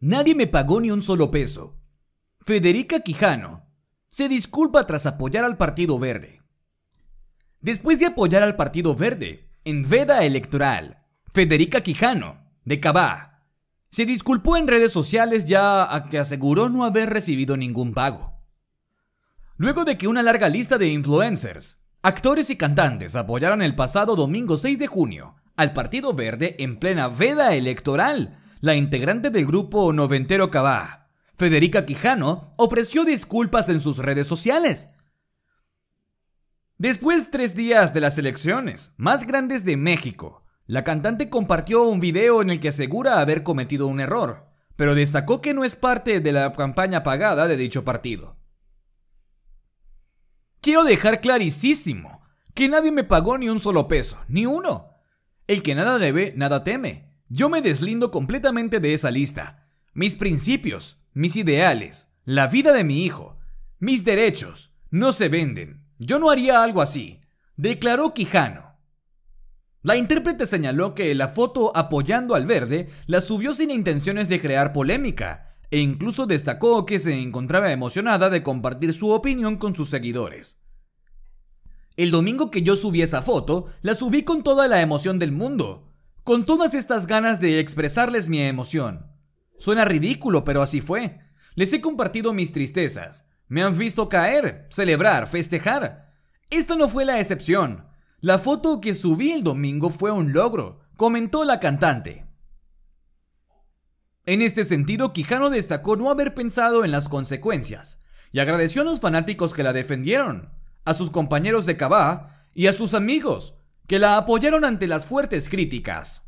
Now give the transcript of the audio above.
Nadie me pagó ni un solo peso. Federica Quijano se disculpa tras apoyar al Partido Verde. Después de apoyar al Partido Verde en veda electoral, Federica Quijano, de Cabá, se disculpó en redes sociales ya a que aseguró no haber recibido ningún pago. Luego de que una larga lista de influencers, actores y cantantes apoyaran el pasado domingo 6 de junio al Partido Verde en plena veda electoral, la integrante del grupo noventero Cabá, Federica Quijano, ofreció disculpas en sus redes sociales. Después tres días de las elecciones más grandes de México, la cantante compartió un video en el que asegura haber cometido un error, pero destacó que no es parte de la campaña pagada de dicho partido. Quiero dejar clarísimo que nadie me pagó ni un solo peso, ni uno. El que nada debe, nada teme. Yo me deslindo completamente de esa lista. Mis principios, mis ideales, la vida de mi hijo, mis derechos, no se venden. Yo no haría algo así, declaró Quijano. La intérprete señaló que la foto apoyando al verde la subió sin intenciones de crear polémica e incluso destacó que se encontraba emocionada de compartir su opinión con sus seguidores. El domingo que yo subí esa foto, la subí con toda la emoción del mundo, con todas estas ganas de expresarles mi emoción. Suena ridículo, pero así fue. Les he compartido mis tristezas. Me han visto caer, celebrar, festejar. Esta no fue la excepción. La foto que subí el domingo fue un logro, comentó la cantante. En este sentido, Quijano destacó no haber pensado en las consecuencias y agradeció a los fanáticos que la defendieron, a sus compañeros de Cabá y a sus amigos que la apoyaron ante las fuertes críticas.